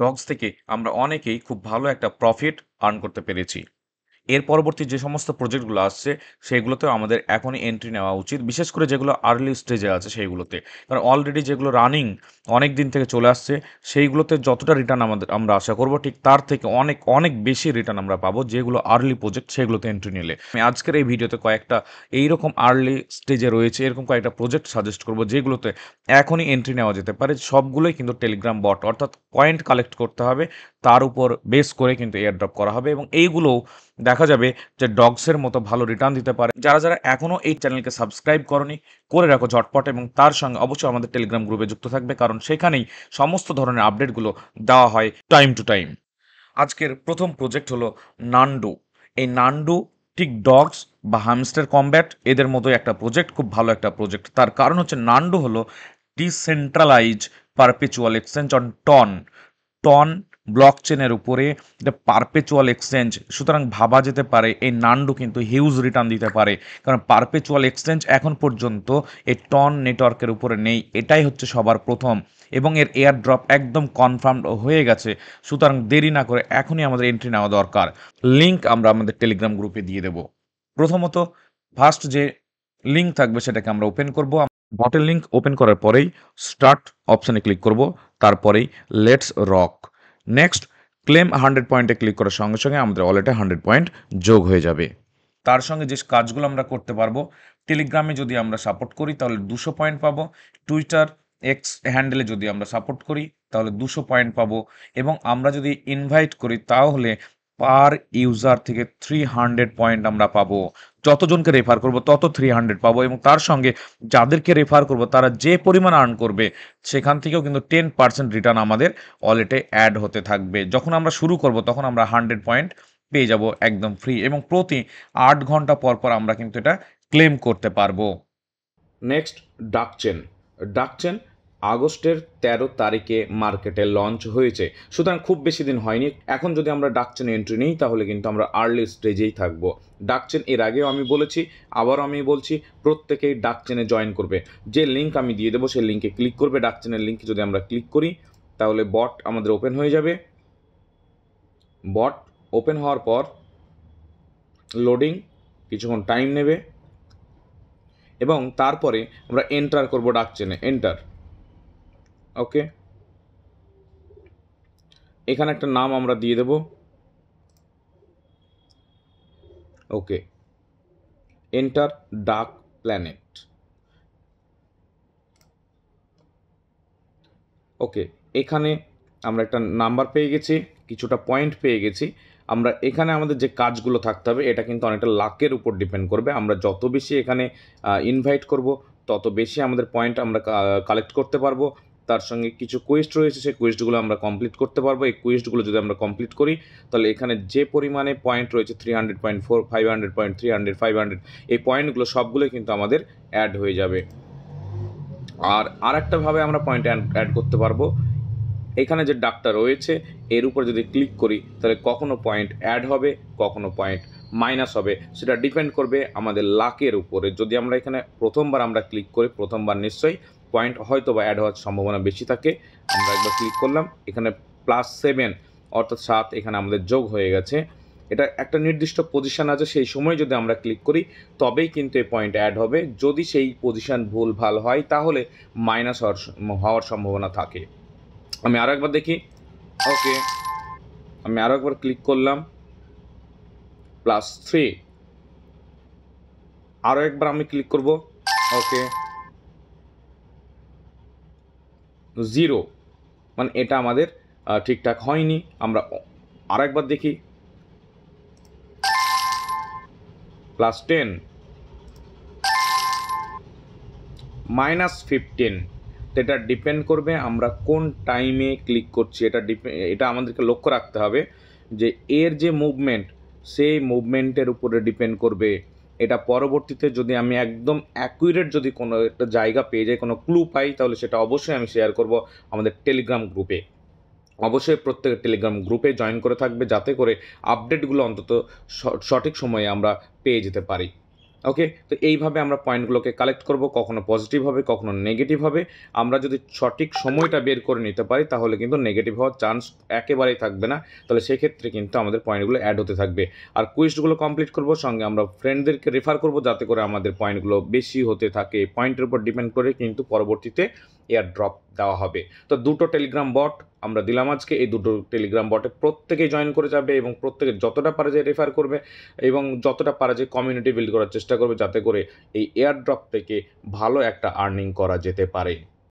dogs থেকে আমরা অনেকেই খুব ভালো একটা প্রফিট আর্ন করতে পেরেছি এর পরবর্তী যে সমস্ত প্রজেক্টগুলো আসছে সেইগুলোতেও আমাদের এখনই এন্ট্রি নেওয়া উচিত বিশেষ করে যেগুলো আর্লি স্টেজে আছে সেইগুলোতে কারণ অলরেডি যেগুলো রানিং অনেক দিন থেকে চলে আসছে সেইগুলোতে যতটা রিটার্ন আমাদের আমরা আশা করবো ঠিক তার থেকে অনেক অনেক বেশি রিটার্ন আমরা পাবো যেগুলো আর্লি প্রজেক্ট সেগুলোতে এন্ট্রি নিলে আমি আজকের এই ভিডিওতে কয়েকটা এইরকম আর্লি স্টেজে রয়েছে এরকম কয়েকটা প্রজেক্ট সাজেস্ট করব যেগুলোতে এখনই এন্ট্রি নেওয়া যেতে পারে সবগুলোই কিন্তু টেলিগ্রাম বট অর্থাৎ পয়েন্ট কালেক্ট করতে হবে তার উপর বেস করে কিন্তু এয়ারড্রপ করা হবে এবং এইগুলোও দেখা যাবে যে ডগসের মতো ভালো রিটার্ন দিতে পারে যারা যারা এখনও এই চ্যানেলকে সাবস্ক্রাইব করনি করে রাখো ঝটপট এবং তার সঙ্গে অবশ্যই আমাদের টেলিগ্রাম গ্রুপে যুক্ত থাকবে কারণ সেখানেই সমস্ত ধরনের আপডেটগুলো দেওয়া হয় টাইম টু টাইম আজকের প্রথম প্রজেক্ট হলো নান্ডু এই নান্ডু ঠিক ডগস বা হামস্টার কম্ব্যাট এদের মতোই একটা প্রজেক্ট খুব ভালো একটা প্রজেক্ট তার কারণ হচ্ছে নান্ডু হলো decentralise perpetual exchange on TON TON block চেনের উপরে এটা পারপেচুয়াল এক্সচেঞ্জ সুতরাং ভাবা যেতে পারে এই নান্ডু কিন্তু হিউজ রিটার্ন দিতে পারে কারণ পারপেচুয়াল এক্সচেঞ্জ এখন পর্যন্ত এই টন নেটওয়ার্কের উপরে নেই এটাই হচ্ছে সবার প্রথম এবং এর এয়ার ড্রপ একদম কনফার্ম হয়ে গেছে সুতরাং দেরি না করে এখনই আমাদের এন্ট্রি নেওয়া দরকার লিঙ্ক আমরা আমাদের টেলিগ্রাম গ্রুপে দিয়ে দেব প্রথমত ফার্স্ট যে লিঙ্ক থাকবে সেটাকে আমরা ওপেন করব বটের লিঙ্ক ওপেন করার পরেই স্টার্ট অপশানে ক্লিক করব তারপরেই let's rock next claim hundred পয়েন্টে ক্লিক করার সঙ্গে সঙ্গে আমাদের ওয়ালেটে হান্ড্রেড পয়েন্ট যোগ হয়ে যাবে তার সঙ্গে যে কাজগুলো আমরা করতে পারবো টেলিগ্রামে যদি আমরা সাপোর্ট করি তাহলে দুশো পয়েন্ট পাবো টুইটার এক্স হ্যান্ডেলে যদি আমরা সাপোর্ট করি তাহলে দুশো পয়েন্ট পাবো এবং আমরা যদি ইনভাইট করি তাহলে পার ইউজার থেকে থ্রি হান্ড্রেড পয়েন্ট আমরা পাবো যতজনকে রেফার করব তত থ্রি হান্ড্রেড পাবো এবং তার সঙ্গে যাদেরকে রেফার করব তারা যে পরিমাণ আর্ন করবে সেখান থেকেও কিন্তু টেন পার্সেন্ট রিটার্ন আমাদের ওয়ালেটে অ্যাড হতে থাকবে যখন আমরা শুরু করব তখন আমরা হান্ড্রেড পয়েন্ট পেয়ে যাব একদম ফ্রি এবং প্রতি আট ঘন্টা পর পর আমরা কিন্তু এটা ক্লেম করতে পারবো নেক্সট ডাকচেন ডাকচেন আগস্টের ১৩ তারিখে মার্কেটে লঞ্চ হয়েছে সুতরাং খুব বেশি দিন হয়নি এখন যদি আমরা ডাকচেন এন্ট্রি নিই তাহলে কিন্তু আমরা আর্লি স্টেজেই থাকব ডাকচেন এর আগেও আমি বলেছি আবার আমি বলছি প্রত্যেকেই ডাকচেনে জয়েন করবে যে লিঙ্ক আমি দিয়ে দেবো সেই লিঙ্কে ক্লিক করবে ডাকচেনের লিঙ্কে যদি আমরা ক্লিক করি তাহলে বট আমাদের ওপেন হয়ে যাবে বট ওপেন হওয়ার পর লোডিং কিছুক্ষণ টাইম নেবে এবং তারপরে আমরা এন্টার করব ডাকচেনে এন্টার ওকে এখানে একটা নাম আমরা দিয়ে দেব okay enter dark planet okay এখানে আমরা একটা নাম্বার পেয়ে গেছি কিছুটা পয়েন্ট পেয়ে গেছি আমরা এখানে আমাদের যে কাজগুলো থাকতে হবে এটা কিন্তু অনেকটা লাকের উপর ডিপেন্ড করবে আমরা যত বেশি এখানে ইনভাইট করব তত বেশি আমাদের পয়েন্ট আমরা কালেক্ট করতে পারবো তার সঙ্গে কিছু কোয়েস্ট রয়েছে সেই কোয়েস্টগুলো আমরা কমপ্লিট করতে পারবো এই কোয়েস্টগুলো যদি আমরা কমপ্লিট করি তাহলে এখানে যে পরিমাণে পয়েন্ট রয়েছে three hundred point four five hundred point three hundred five hundred এই পয়েন্টগুলো সবগুলোই কিন্তু আমাদের অ্যাড হয়ে যাবে আর আরেকটাভাবে আমরা পয়েন্ট অ্যাড করতে পারবো এখানে যে ডাকটা রয়েছে এর উপর যদি ক্লিক করি তাহলে কখনো পয়েন্ট অ্যাড হবে কখনো পয়েন্ট মাইনাস হবে সেটা ডিপেন্ড করবে আমাদের লাকের উপরে যদি আমরা এখানে প্রথমবার আমরা ক্লিক করি প্রথমবার নিশ্চয়ই পয়েন্ট হয়তো বা অ্যাড হওয়ার সম্ভাবনা বেশি থাকে আমরা একবার ক্লিক করলাম এখানে প্লাস সেভেন অর্থাৎ সাত এখানে আমাদের যোগ হয়ে গেছে এটা একটা নির্দিষ্ট পজিশান আছে সেই সময় যদি আমরা ক্লিক করি তবেই কিন্তু এই পয়েন্ট অ্যাড হবে যদি সেই পজিশান ভুল ভাল হয় তাহলে মাইনাস হওয়ার হওয়ার সম্ভাবনা থাকে আমি আরও একবার দেখি ওকে আমি আরও একবার ক্লিক করলাম প্লাস থ্রি আরও একবার আমি ক্লিক করব ওকে জিরো মানে এটা আমাদের ঠিকঠাক হয়নি আমরা আরেকবার দেখি প্লাস টেন মাইনাস ফিফটিন তো এটা ডিপেন্ড করবে আমরা কোন টাইমে ক্লিক করছি এটা ডিপেন্ড এটা আমাদেরকে লক্ষ্য রাখতে হবে যে এর যে মুভমেন্ট সেই মুভমেন্টের উপরে ডিপেন্ড করবে এটা পরবর্তীতে যদি আমি একদম অ্যাকুরেট যদি কোনো একটা জায়গা পেয়ে যাই কোনো ক্লু পাই তাহলে সেটা অবশ্যই আমি শেয়ার করব আমাদের টেলিগ্রাম গ্রুপে অবশ্যই প্রত্যেক টেলিগ্রাম গ্রুপে জয়েন করে থাকবে যাতে করে আপডেটগুলো অন্তত সঠিক সময়ে আমরা পেয়ে যেতে পারি ওকে তো এইভাবে আমরা পয়েন্টগুলোকে কালেক্ট করব কখনও পজিটিভ হবে কখনো নেগেটিভ হবে আমরা যদি সঠিক সময়টা বের করে নিতে পারি তাহলে কিন্তু নেগেটিভ হওয়ার চান্স একেবারেই থাকবে না তাহলে সেক্ষেত্রে কিন্তু আমাদের পয়েন্টগুলো অ্যাড হতে থাকবে আর কুইজগুলো কমপ্লিট করব সঙ্গে আমরা ফ্রেন্ডদেরকে রেফার করব যাতে করে আমাদের পয়েন্টগুলো বেশি হতে থাকে পয়েন্টের উপর ডিপেন্ড করে কিন্তু পরবর্তীতে এয়ারড্রপ দেওয়া হবে তো দুটো টেলিগ্রাম বট আমরা দিলাম আজকে এই দুটো টেলিগ্রাম বটে প্রত্যেকেই জয়েন করে যাবে এবং প্রত্যেকে যতটা পারা যায় রেফার করবে এবং যতটা পারা যায় কমিউনিটি বিল্ড করার চেষ্টা করবে যাতে করে এই এয়ারড্রপ থেকে ভালো একটা আর্নিং করা যেতে পারে